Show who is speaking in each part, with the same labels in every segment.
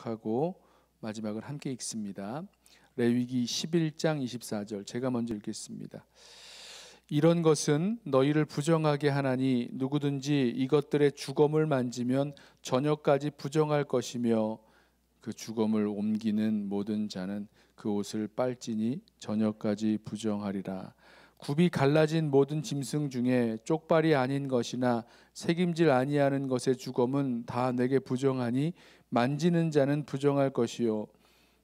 Speaker 1: 기억하고 마지막을 함께 읽습니다. 레위기 11장 24절 제가 먼저 읽겠습니다. 이런 것은 너희를 부정하게 하나니 누구든지 이것들의 주검을 만지면 저녁까지 부정할 것이며 그 주검을 옮기는 모든 자는 그 옷을 빨지니 저녁까지 부정하리라. 굽이 갈라진 모든 짐승 중에 쪽발이 아닌 것이나 새김질 아니하는 것의 주검은 다 내게 부정하니 만지는 자는 부정할 것이요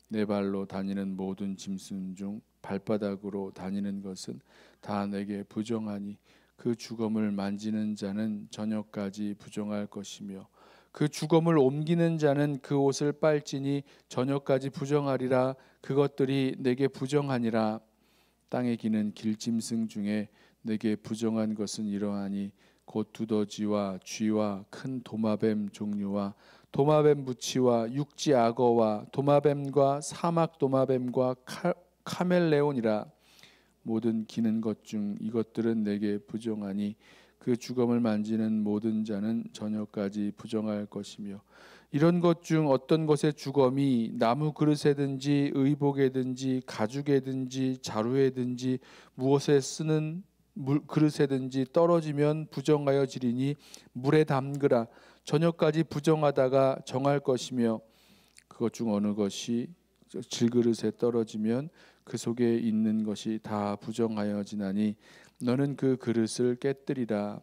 Speaker 1: 내 발로 다니는 모든 짐승 중 발바닥으로 다니는 것은 다 내게 부정하니 그 주검을 만지는 자는 저녁까지 부정할 것이며 그 주검을 옮기는 자는 그 옷을 빨지니 저녁까지 부정하리라 그것들이 내게 부정하니라 땅에 기는 길짐승 중에 내게 부정한 것은 이러하니 곧 두더지와 쥐와 큰 도마뱀 종류와 도마뱀 부치와 육지 악어와 도마뱀과 사막 도마뱀과 카, 카멜레온이라 모든 기는 것 중 이것들은 내게 부정하니 그 주검을 만지는 모든 자는 저녁까지 부정할 것이며 이런 것 중 어떤 것의 주검이 나무 그릇에든지 의복에든지 가죽에든지 자루에든지 무엇에 쓰는 물, 그릇에든지 떨어지면 부정하여 지리니 물에 담그라 저녁까지 부정하다가 정할 것이며 그것 중 어느 것이 질그릇에 떨어지면 그 속에 있는 것이 다 부정하여 지나니 너는 그 그릇을 깨뜨리라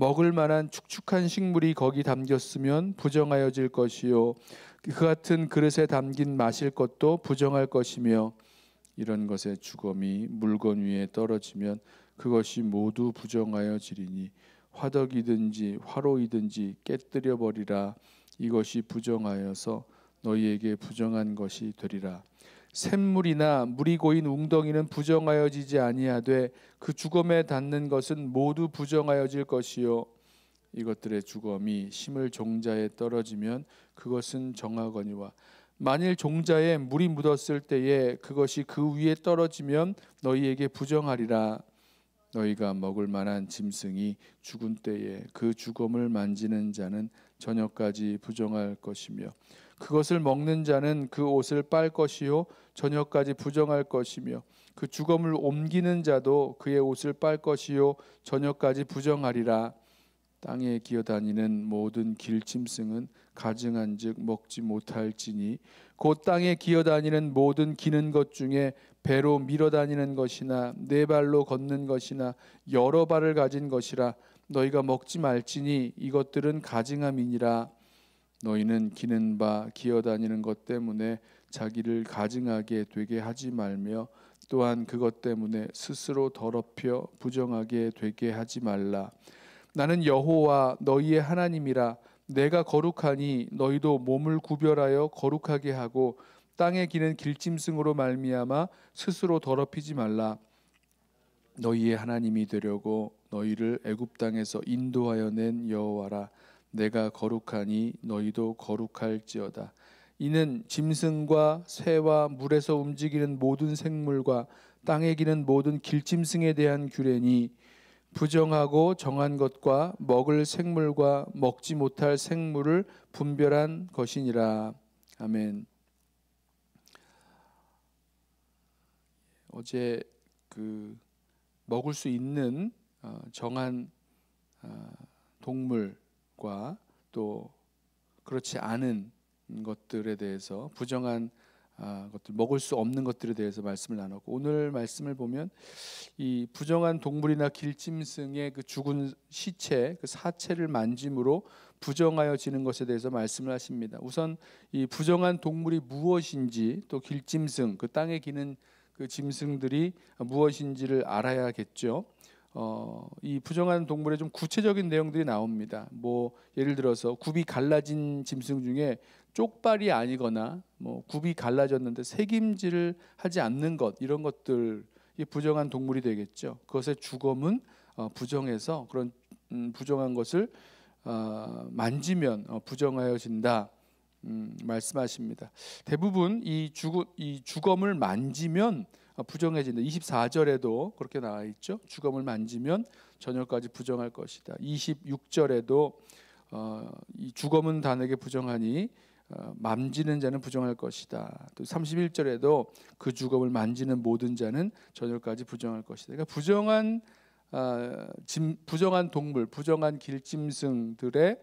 Speaker 1: 먹을 만한 축축한 식물이 거기 담겼으면 부정하여질 것이요 그 같은 그릇에 담긴 마실 것도 부정할 것이며 이런 것의 주검이 물건 위에 떨어지면 그것이 모두 부정하여지리니 화덕이든지 화로이든지 깨뜨려 버리라 이것이 부정하여서 너희에게 부정한 것이 되리라 샘물이나 물이 고인 웅덩이는 부정하여지지 아니하되 그 주검에 닿는 것은 모두 부정하여질 것이요 이것들의 주검이 심을 종자에 떨어지면 그것은 정하거니와 만일 종자에 물이 묻었을 때에 그것이 그 위에 떨어지면 너희에게 부정하리라 너희가 먹을 만한 짐승이 죽은 때에 그 주검을 만지는 자는 저녁까지 부정할 것이며 그것을 먹는 자는 그 옷을 빨 것이요 저녁까지 부정할 것이며 그 주검을 옮기는 자도 그의 옷을 빨 것이요 저녁까지 부정하리라 땅에 기어다니는 모든 길짐승은 가증한즉 먹지 못할지니 곧 땅에 기어다니는 모든 기는 것 중에 배로 밀어다니는 것이나 네 발로 걷는 것이나 여러 발을 가진 것이라 너희가 먹지 말지니 이것들은 가증함이니라 너희는 기는 바 기어다니는 것 때문에 자기를 가증하게 되게 하지 말며 또한 그것 때문에 스스로 더럽혀 부정하게 되게 하지 말라. 나는 여호와 너희의 하나님이라 내가 거룩하니 너희도 몸을 구별하여 거룩하게 하고 땅에 기는 길짐승으로 말미암아 스스로 더럽히지 말라. 너희의 하나님이 되려고 너희를 애굽 땅에서 인도하여 낸 여호와라. 내가 거룩하니 너희도 거룩할지어다. 이는 짐승과 새와 물에서 움직이는 모든 생물과 땅에 기는 모든 길짐승에 대한 규례니 부정하고 정한 것과 먹을 생물과 먹지 못할 생물을 분별한 것이니라. 아멘. 어제 그 먹을 수 있는 어, 정한 어, 동물 것과 또 그렇지 않은 것들에 대해서 부정한 아, 것들 먹을 수 없는 것들에 대해서 말씀을 나눴고 오늘 말씀을 보면 이 부정한 동물이나 길짐승의 그 죽은 시체 그 사체를 만짐으로 부정하여지는 것에 대해서 말씀을 하십니다. 우선 이 부정한 동물이 무엇인지 또 길짐승 그 땅에 기는 그 짐승들이 무엇인지를 알아야겠죠. 어, 이 부정한 동물의 좀 구체적인 내용들이 나옵니다. 뭐 예를 들어서 굽이 갈라진 짐승 중에 쪽발이 아니거나 뭐 굽이 갈라졌는데 새김질을 하지 않는 것 이런 것들 이 부정한 동물이 되겠죠. 그것의 주검은 어, 부정해서 그런 음, 부정한 것을 어, 만지면 어, 부정하여진다. 음, 말씀하십니다. 대부분 이, 주검을 만지면 아, 부정해진다. 24절에도 그렇게 나와 있죠. 주검을 만지면 저녁까지 부정할 것이다. 26절에도 어, 이 주검은 단에게 부정하니 어, 만지는 자는 부정할 것이다. 또 31절에도 그 주검을 만지는 모든 자는 저녁까지 부정할 것이다. 그러니까 부정한 어, 짐, 부정한 동물, 부정한 길짐승들의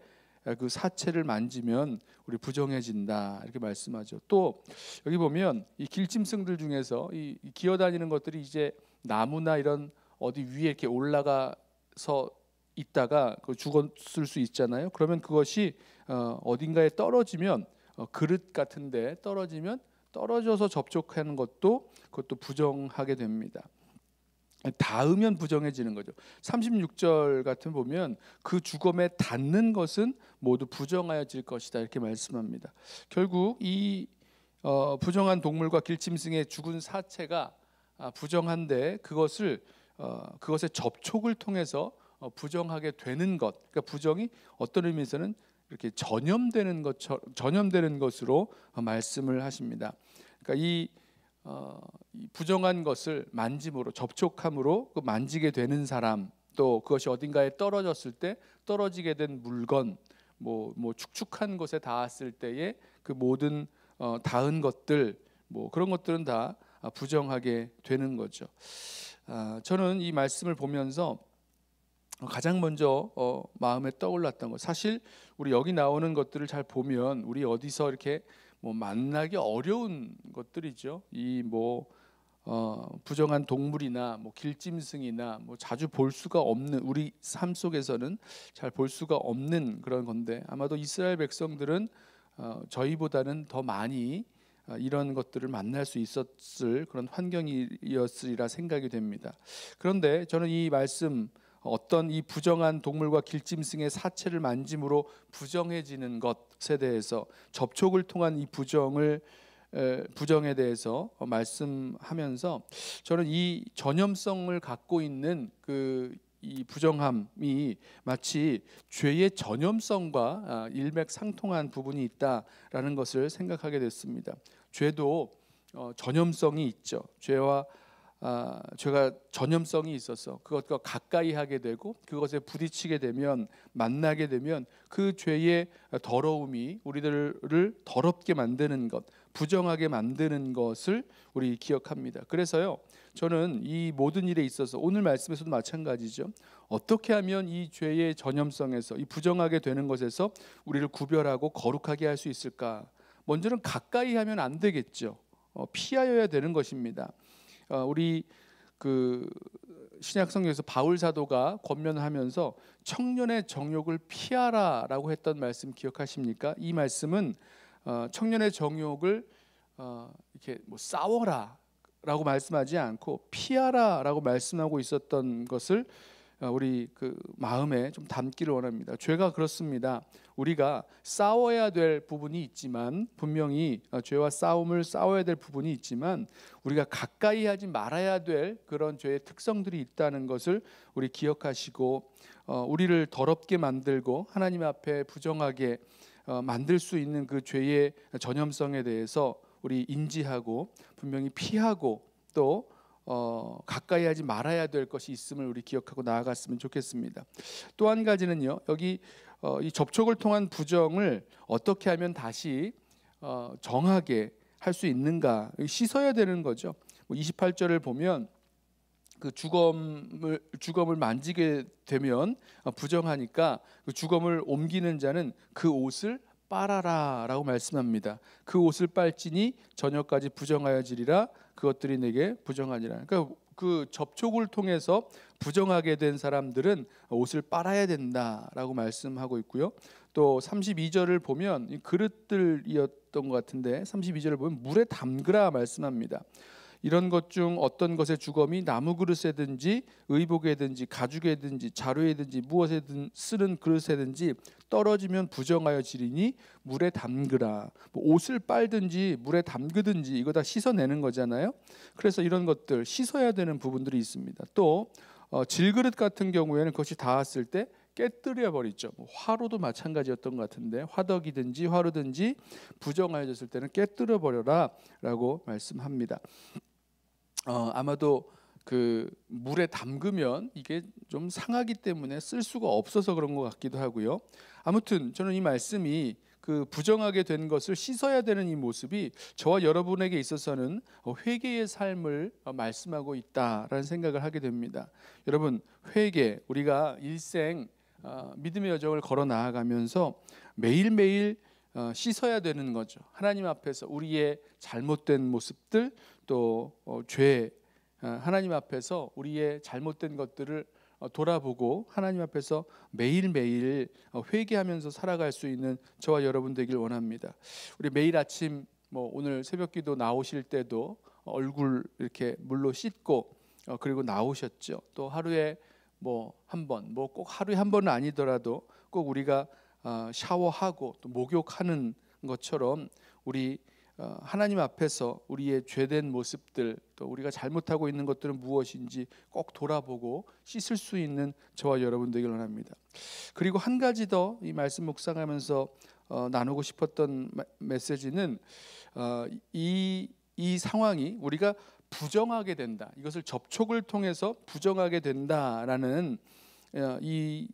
Speaker 1: 그 사체를 만지면 우리 부정해진다 이렇게 말씀하죠. 또 여기 보면 이 길짐승들 중에서 이 기어다니는 것들이 이제 나무나 이런 어디 위에 이렇게 올라가서 있다가 그 죽었을 수 있잖아요. 그러면 그것이 어, 어딘가에 떨어지면 어, 그릇 같은데 떨어지면 떨어져서 접촉하는 것도 그것도 부정하게 됩니다. 닿으면 부정해지는 거죠. 36절 같은 보면 그 주검에 닿는 것은 모두 부정하여질 것이다 이렇게 말씀합니다. 결국 이 어, 부정한 동물과 길짐승의 죽은 사체가 아, 부정한데 그것을 어, 그것의 접촉을 통해서 어, 부정하게 되는 것, 그러니까 부정이 어떤 의미에서는 이렇게 전염되는 것 전염되는 것으로 말씀을 하십니다. 그러니까 이 어, 부정한 것을 만짐으로 접촉함으로 그 만지게 되는 사람 또 그것이 어딘가에 떨어졌을 때 떨어지게 된 물건 뭐, 뭐 축축한 것에 닿았을 때의 그 모든 어, 닿은 것들 뭐 그런 것들은 다 아, 부정하게 되는 거죠. 아, 저는 이 말씀을 보면서 가장 먼저 어, 마음에 떠올랐던 것 사실 우리 여기 나오는 것들을 잘 보면 우리 어디서 이렇게 뭐 만나기 어려운 것들이죠. 이뭐 어, 부정한 동물이나 뭐 길짐승이나 뭐 자주 볼 수가 없는 우리 삶 속에서는 잘 볼 수가 없는 그런 건데 아마도 이스라엘 백성들은 어, 저희보다는 더 많이 어, 이런 것들을 만날 수 있었을 그런 환경이었으리라 생각이 됩니다. 그런데 저는 이 말씀 어떤 이 부정한 동물과 길짐승의 사체를 만짐으로 부정해지는 것에 대해서 접촉을 통한 이 부정을 부정에 대해서 말씀하면서 저는 이 전염성을 갖고 있는 그 이 부정함이 마치 죄의 전염성과 아, 일맥상통한 부분이 있다라는 것을 생각하게 됐습니다. 죄도 어, 전염성이 있죠. 죄와 아, 제가 전염성이 있어서 그것과 가까이 하게 되고 그것에 부딪히게 되면 만나게 되면 그 죄의 더러움이 우리들을 더럽게 만드는 것, 부정하게 만드는 것을 우리 기억합니다. 그래서요, 저는 이 모든 일에 있어서 오늘 말씀에서도 마찬가지죠. 어떻게 하면 이 죄의 전염성에서 이 부정하게 되는 것에서 우리를 구별하고 거룩하게 할 수 있을까? 먼저는 가까이 하면 안 되겠죠. 어, 피하여야 되는 것입니다. 어, 우리 그 신약 성경에서 바울 사도가 권면하면서 청년의 정욕을 피하라라고 했던 말씀 기억하십니까? 이 말씀은 어, 청년의 정욕을 어, 이렇게 뭐 싸워라라고 말씀하지 않고 피하라라고 말씀하고 있었던 것을 어, 우리 그 마음에 좀 담기를 원합니다. 죄가 그렇습니다. 우리가 싸워야 될 부분이 있지만 분명히 어, 죄와 싸움을 싸워야 될 부분이 있지만 우리가 가까이 하지 말아야 될 그런 죄의 특성들이 있다는 것을 우리 기억하시고 어, 우리를 더럽게 만들고 하나님 앞에 부정하게 만들 수 있는 그 죄의 전염성에 대해서 우리 인지하고 분명히 피하고 또 어, 가까이 하지 말아야 될 것이 있음을 우리 기억하고 나아갔으면 좋겠습니다. 또 한 가지는요. 여기 어, 이 접촉을 통한 부정을 어떻게 하면 다시 어, 정하게 할 수 있는가 씻어야 되는 거죠. 28절을 뭐 보면 그 주검을 주검을 만지게 되면 어, 부정하니까 그 주검을 옮기는 자는 그 옷을 빨아라라고 말씀합니다. 그 옷을 빨지니 저녁까지 부정하여지리라 그것들이 내게 부정하니라. 그러니까 그 접촉을 통해서 부정하게 된 사람들은 옷을 빨아야 된다라고 말씀하고 있고요. 또 32절을 보면 그릇들이었던 것 같은데 32절을 보면 물에 담그라 말씀합니다. 이런 것 중 어떤 것의 주검이 나무 그릇에든지 의복에든지 가죽에든지 자루에든지 무엇에든 쓰는 그릇에든지 떨어지면 부정하여 지리니 물에 담그라. 뭐 옷을 빨든지 물에 담그든지 이거 다 씻어내는 거잖아요. 그래서 이런 것들 씻어야 되는 부분들이 있습니다. 또 어, 질그릇 같은 경우에는 그것이 닿았을 때 깨뜨려 버리죠. 뭐 화로도 마찬가지였던 것 같은데 화덕이든지 화로든지 부정하여졌을 때는 깨뜨려 버려라라고 말씀합니다. 어, 아마도 그 물에 담그면 이게 좀 상하기 때문에 쓸 수가 없어서 그런 것 같기도 하고요. 아무튼 저는 이 말씀이 그 부정하게 된 것을 씻어야 되는 이 모습이 저와 여러분에게 있어서는 회개의 삶을 말씀하고 있다라는 생각을 하게 됩니다. 여러분 회개 우리가 일생 어, 믿음의 여정을 걸어 나아가면서 매일매일 어, 씻어야 되는 거죠. 하나님 앞에서 우리의 잘못된 모습들 또 어, 죄, 어, 하나님 앞에서 우리의 잘못된 것들을 돌아보고 하나님 앞에서 매일매일 회개하면서 살아갈 수 있는 저와 여러분 되길 원합니다. 우리 매일 아침 뭐 오늘 새벽기도 나오실 때도 얼굴 이렇게 물로 씻고 그리고 나오셨죠. 또 하루에 뭐 한 번, 뭐 꼭 하루에 한 번은 아니더라도 꼭 우리가 어, 샤워하고 또 목욕하는 것처럼 우리 어, 하나님 앞에서 우리의 죄된 모습들 또 우리가 잘못하고 있는 것들은 무엇인지 꼭 돌아보고 씻을 수 있는 저와 여러분 들 되길 원합니다. 그리고 한 가지 더 이 말씀 묵상하면서 어, 나누고 싶었던 메시지는 이, 이 상황이 우리가 부정하게 된다. 이것을 접촉을 통해서 부정하게 된다라는 이,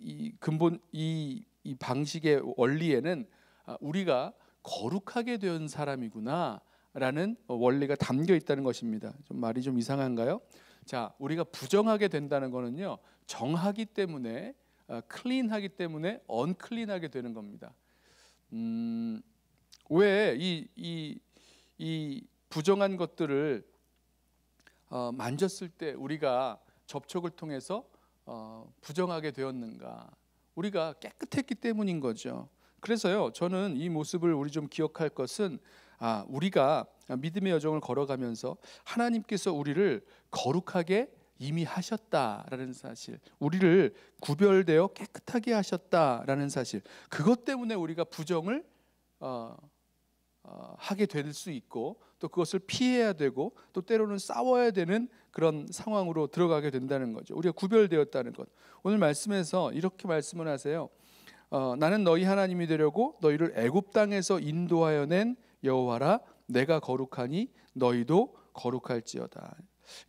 Speaker 1: 이 근본 이이 방식의 원리에는 아, 우리가 거룩하게 된 사람이구나라는 원리가 담겨 있다는 것입니다. 좀 말이 좀 이상한가요? 자, 우리가 부정하게 된다는 거는요. 정하기 때문에 아, 클린하기 때문에 언클린하게 되는 겁니다. 음, 왜이이이 부정한 것들을 어, 만졌을 때 우리가 접촉을 통해서 어, 부정하게 되었는가? 우리가 깨끗했기 때문인 거죠. 그래서요, 저는 이 모습을 우리 좀 기억할 것은 아, 우리가 믿음의 여정을 걸어가면서 하나님께서 우리를 거룩하게 이미 하셨다라는 사실, 우리를 구별되어 깨끗하게 하셨다라는 사실, 그것 때문에 우리가 부정을 어, 어, 하게 될 수 있고 또 그것을 피해야 되고 또 때로는 싸워야 되는 그런 상황으로 들어가게 된다는 거죠. 우리가 구별되었다는 것. 오늘 말씀에서 이렇게 말씀을 하세요. 어, 나는 너희 하나님이 되려고 너희를 애굽 땅에서 인도하여 낸 여호와라 내가 거룩하니 너희도 거룩할지어다.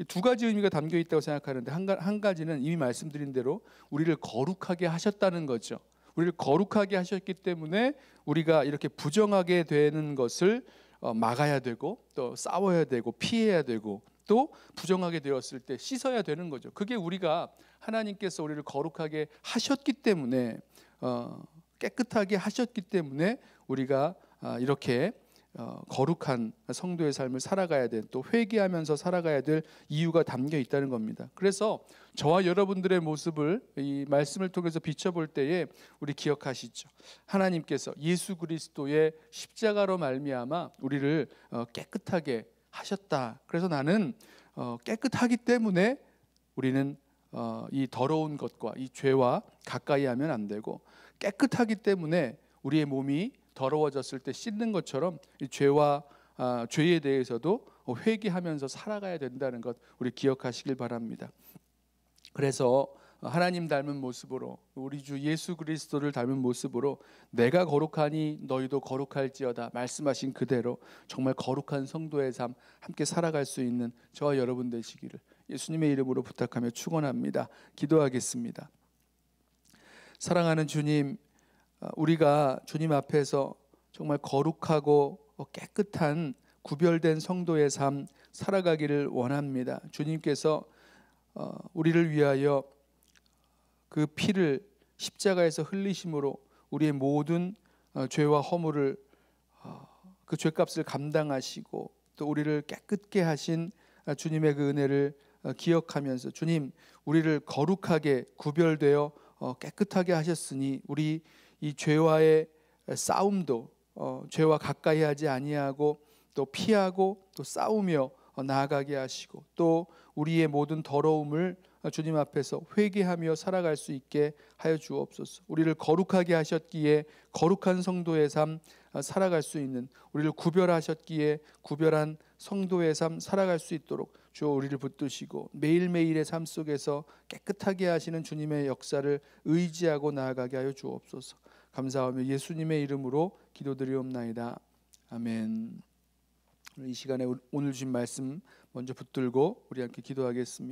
Speaker 1: 두 가지 의미가 담겨 있다고 생각하는데 한, 한 가지는 이미 말씀드린 대로 우리를 거룩하게 하셨다는 거죠. 우리를 거룩하게 하셨기 때문에 우리가 이렇게 부정하게 되는 것을 어, 막아야 되고 또 싸워야 되고 피해야 되고 또 부정하게 되었을 때 씻어야 되는 거죠. 그게 우리가 하나님께서 우리를 거룩하게 하셨기 때문에 어, 깨끗하게 하셨기 때문에 우리가 아, 이렇게 어, 거룩한 성도의 삶을 살아가야 될 또 회개하면서 살아가야 될 이유가 담겨 있다는 겁니다. 그래서 저와 여러분들의 모습을 이 말씀을 통해서 비춰볼 때에 우리 기억하시죠. 하나님께서 예수 그리스도의 십자가로 말미암아 우리를 어, 깨끗하게 하셨다. 그래서 나는 어, 깨끗하기 때문에 우리는 이 더러운 것과 이 죄와 가까이 하면 안 되고 깨끗하기 때문에 우리의 몸이 더러워졌을 때 씻는 것처럼 죄와 아, 죄에 대해서도 회개하면서 살아가야 된다는 것 우리 기억하시길 바랍니다. 그래서 하나님 닮은 모습으로 우리 주 예수 그리스도를 닮은 모습으로 내가 거룩하니 너희도 거룩할지어다 말씀하신 그대로 정말 거룩한 성도의 삶 함께 살아갈 수 있는 저와 여러분 되시기를 예수님의 이름으로 부탁하며 축원합니다. 기도하겠습니다. 사랑하는 주님 어, 우리가 주님 앞에서 정말 거룩하고 깨끗한 구별된 성도의 삶 살아가기를 원합니다. 주님께서 어, 우리를 위하여 그 피를 십자가에서 흘리심으로 우리의 모든 어, 죄와 허물을 그 죄값을 감당하시고 또 우리를 깨끗게 하신 주님의 그 은혜를 기억하면서 주님 우리를 거룩하게 구별되어 깨끗하게 하셨으니 우리 이 죄와의 싸움도 어, 죄와 가까이 하지 아니하고 또 피하고 또 싸우며 어, 나아가게 하시고 또 우리의 모든 더러움을 어, 주님 앞에서 회개하며 살아갈 수 있게 하여 주옵소서. 우리를 거룩하게 하셨기에 거룩한 성도의 삶 어, 살아갈 수 있는 우리를 구별하셨기에 구별한 성도의 삶 살아갈 수 있도록 주 우리를 붙드시고 매일매일의 삶 속에서 깨끗하게 하시는 주님의 역사를 의지하고 나아가게 하여 주옵소서. 감사하며 예수님의 이름으로 기도드리옵나이다. 아멘. 이 시간에 오늘 주신 말씀 먼저 붙들고 우리 함께 기도하겠습니다.